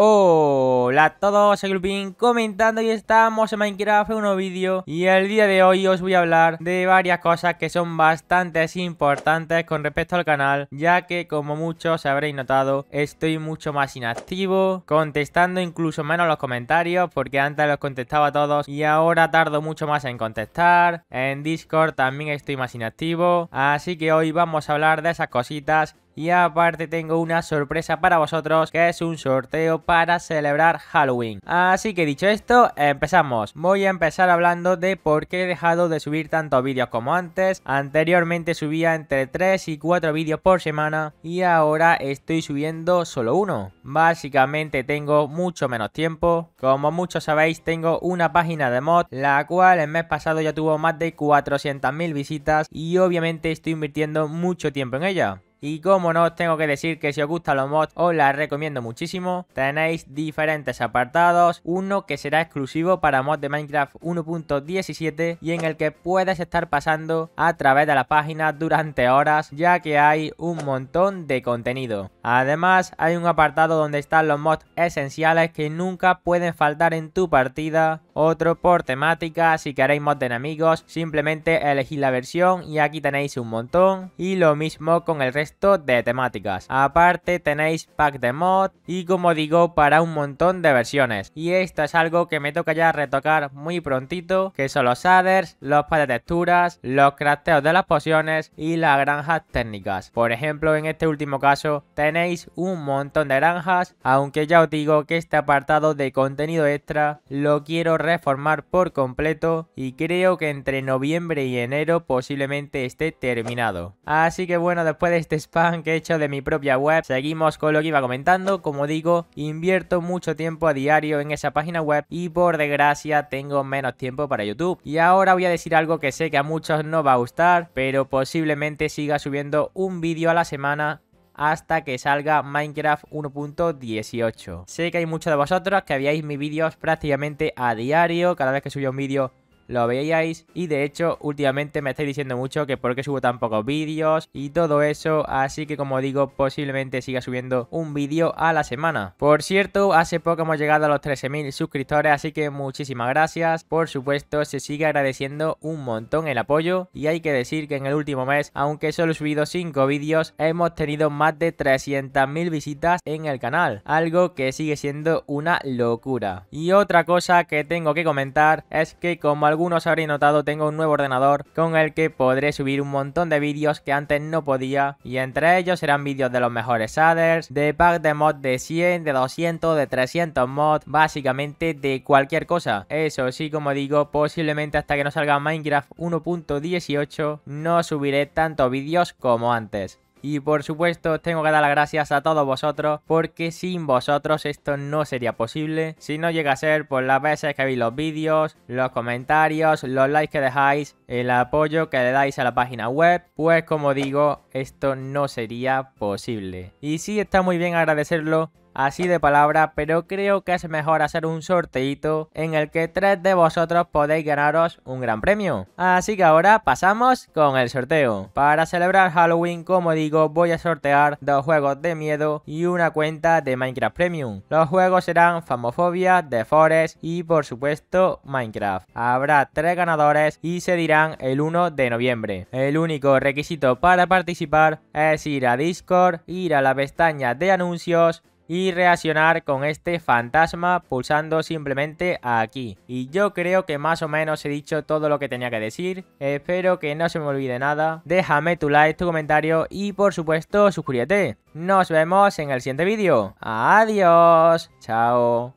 Hola a todos, soy Lupin comentando y estamos en Minecraft un nuevo vídeo y el día de hoy os voy a hablar de varias cosas que son bastante importantes con respecto al canal ya que como muchos habréis notado estoy mucho más inactivo contestando incluso menos los comentarios porque antes los contestaba a todos y ahora tardo mucho más en contestar en Discord también estoy más inactivo así que hoy vamos a hablar de esas cositas y aparte tengo una sorpresa para vosotros que es un sorteo para celebrar Halloween. Así que dicho esto, empezamos. Voy a empezar hablando de por qué he dejado de subir tantos vídeos como antes. Anteriormente subía entre 3 y 4 vídeos por semana y ahora estoy subiendo solo uno. Básicamente tengo mucho menos tiempo. Como muchos sabéis, tengo una página de mod, la cual el mes pasado ya tuvo más de 400.000 visitas y obviamente estoy invirtiendo mucho tiempo en ella. Y como no os tengo que decir que si os gustan los mods os las recomiendo muchísimo. Tenéis diferentes apartados, uno que será exclusivo para mods de Minecraft 1.17 y en el que puedes estar pasando a través de la página durante horas ya que hay un montón de contenido. Además hay un apartado donde están los mods esenciales que nunca pueden faltar en tu partida, otro por temática, si queréis mods de enemigos simplemente elegís la versión y aquí tenéis un montón y lo mismo con el resto de temáticas. Aparte tenéis pack de mod y como digo para un montón de versiones. Y esto es algo que me toca ya retocar muy prontito, que son los adders los packs de texturas, los crafteos de las pociones y las granjas técnicas. Por ejemplo en este último caso tenéis un montón de granjas, aunque ya os digo que este apartado de contenido extra lo quiero reformar por completo y creo que entre noviembre y enero posiblemente esté terminado. Así que bueno, después de este spam que he hecho de mi propia web. Seguimos con lo que iba comentando. Como digo, invierto mucho tiempo a diario en esa página web y por desgracia tengo menos tiempo para YouTube. Y ahora voy a decir algo que sé que a muchos no va a gustar, pero posiblemente siga subiendo un vídeo a la semana hasta que salga Minecraft 1.18. Sé que hay muchos de vosotros que habíais mis vídeos prácticamente a diario, cada vez que subo un vídeo lo veíais y de hecho últimamente me estáis diciendo mucho que porque subo tan pocos vídeos y todo eso, así que como digo posiblemente siga subiendo un vídeo a la semana. Por cierto, hace poco hemos llegado a los 13.000 suscriptores, así que muchísimas gracias. Por supuesto, se sigue agradeciendo un montón el apoyo y hay que decir que en el último mes, aunque solo he subido 5 vídeos, hemos tenido más de 300.000 visitas en el canal, algo que sigue siendo una locura. Y otra cosa que tengo que comentar es que como algunos habréis notado tengo un nuevo ordenador con el que podré subir un montón de vídeos que antes no podía y entre ellos serán vídeos de los mejores adders, de pack de mods de 100, de 200, de 300 mods, básicamente de cualquier cosa. Eso sí, como digo, posiblemente hasta que no salga Minecraft 1.18 no subiré tantos vídeos como antes. Y por supuesto tengo que dar las gracias a todos vosotros porque sin vosotros esto no sería posible. Si no llega a ser por las veces que veis los vídeos, los comentarios, los likes que dejáis, el apoyo que le dais a la página web, pues como digo, esto no sería posible. Y sí está muy bien agradecerlo así de palabra, pero creo que es mejor hacer un sorteito en el que tres de vosotros podéis ganaros un gran premio. Así que ahora pasamos con el sorteo. Para celebrar Halloween, como digo, voy a sortear dos juegos de miedo y una cuenta de Minecraft Premium. Los juegos serán Famofobia, The Forest y por supuesto Minecraft. Habrá tres ganadores y se dirán el 1 de noviembre. El único requisito para participar es ir a Discord, ir a la pestaña de anuncios y reaccionar con este fantasma pulsando simplemente aquí. Y yo creo que más o menos he dicho todo lo que tenía que decir. Espero que no se me olvide nada. Déjame tu like, tu comentario y por supuesto suscríbete. Nos vemos en el siguiente vídeo. Adiós. Chao.